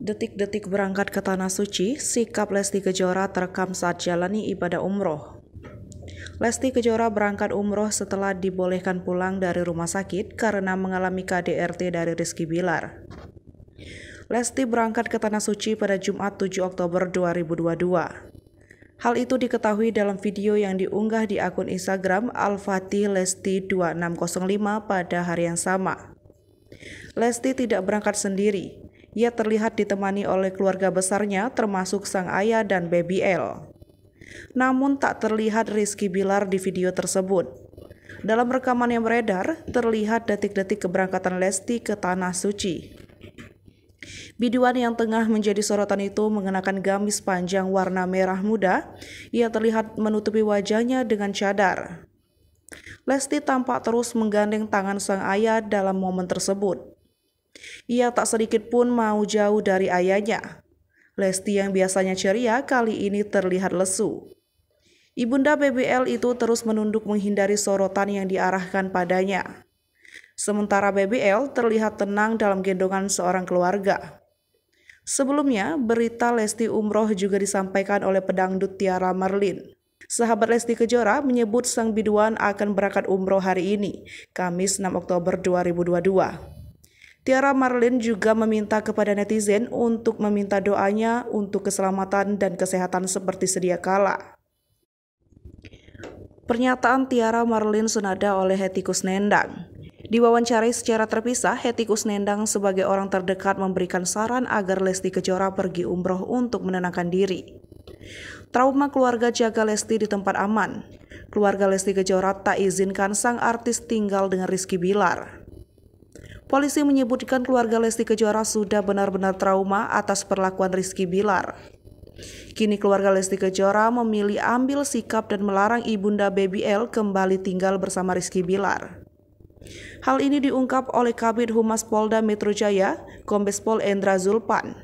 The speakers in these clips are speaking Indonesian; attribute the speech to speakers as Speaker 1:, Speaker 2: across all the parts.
Speaker 1: Detik-detik berangkat ke Tanah Suci, sikap Lesti Kejora terekam saat jalani ibadah umroh. Lesti Kejora berangkat umroh setelah dibolehkan pulang dari rumah sakit karena mengalami KDRT dari Rizky Bilar. Lesti berangkat ke Tanah Suci pada Jumat 7 Oktober 2022. Hal itu diketahui dalam video yang diunggah di akun Instagram Al-Fatih Lesti 2605 pada hari yang sama. Lesti tidak berangkat sendiri ia terlihat ditemani oleh keluarga besarnya termasuk sang ayah dan baby L. Namun tak terlihat Rizky Bilar di video tersebut. Dalam rekaman yang beredar, terlihat detik-detik keberangkatan Lesti ke Tanah Suci. Biduan yang tengah menjadi sorotan itu mengenakan gamis panjang warna merah muda. Ia terlihat menutupi wajahnya dengan cadar. Lesti tampak terus menggandeng tangan sang ayah dalam momen tersebut. Ia tak sedikit pun mau jauh dari ayahnya. Lesti yang biasanya ceria kali ini terlihat lesu. Ibunda BBL itu terus menunduk menghindari sorotan yang diarahkan padanya. Sementara BBL terlihat tenang dalam gendongan seorang keluarga. Sebelumnya, berita Lesti Umroh juga disampaikan oleh pedangdut Tiara Merlin. Sahabat Lesti Kejora menyebut sang biduan akan berangkat umroh hari ini, Kamis 6 Oktober 2022. Tiara Marlin juga meminta kepada netizen untuk meminta doanya untuk keselamatan dan kesehatan seperti sedia kala. Pernyataan Tiara Marlin senada oleh Hetikus Nendang. Diwawancarai secara terpisah, Hetikus Nendang sebagai orang terdekat memberikan saran agar Lesti Kejora pergi umroh untuk menenangkan diri. Trauma keluarga jaga Lesti di tempat aman. Keluarga Lesti Kejora tak izinkan sang artis tinggal dengan Rizky Bilar. Polisi menyebutkan keluarga Lesti Kejora sudah benar-benar trauma atas perlakuan Rizky Bilar. Kini keluarga Lesti Kejora memilih ambil sikap dan melarang ibunda BBL kembali tinggal bersama Rizky Bilar. Hal ini diungkap oleh Kabit Humas Polda Metro Jaya, Kombes Pol Endra Zulpan.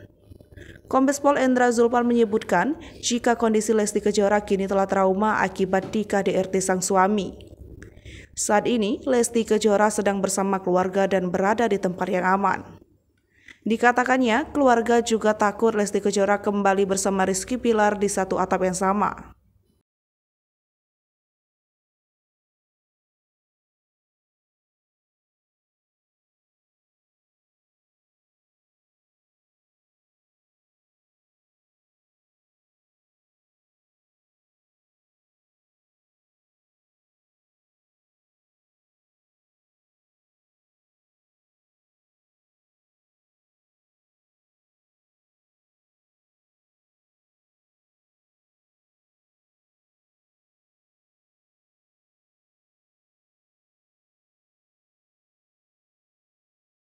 Speaker 1: Kombes Pol Endra Zulpan menyebutkan, jika kondisi Lesti Kejora kini telah trauma akibat di KDRT sang suami. Saat ini, Lesti Kejora sedang bersama keluarga dan berada di tempat yang aman. Dikatakannya, keluarga juga takut Lesti Kejora kembali bersama Rizky Pilar di satu atap yang sama.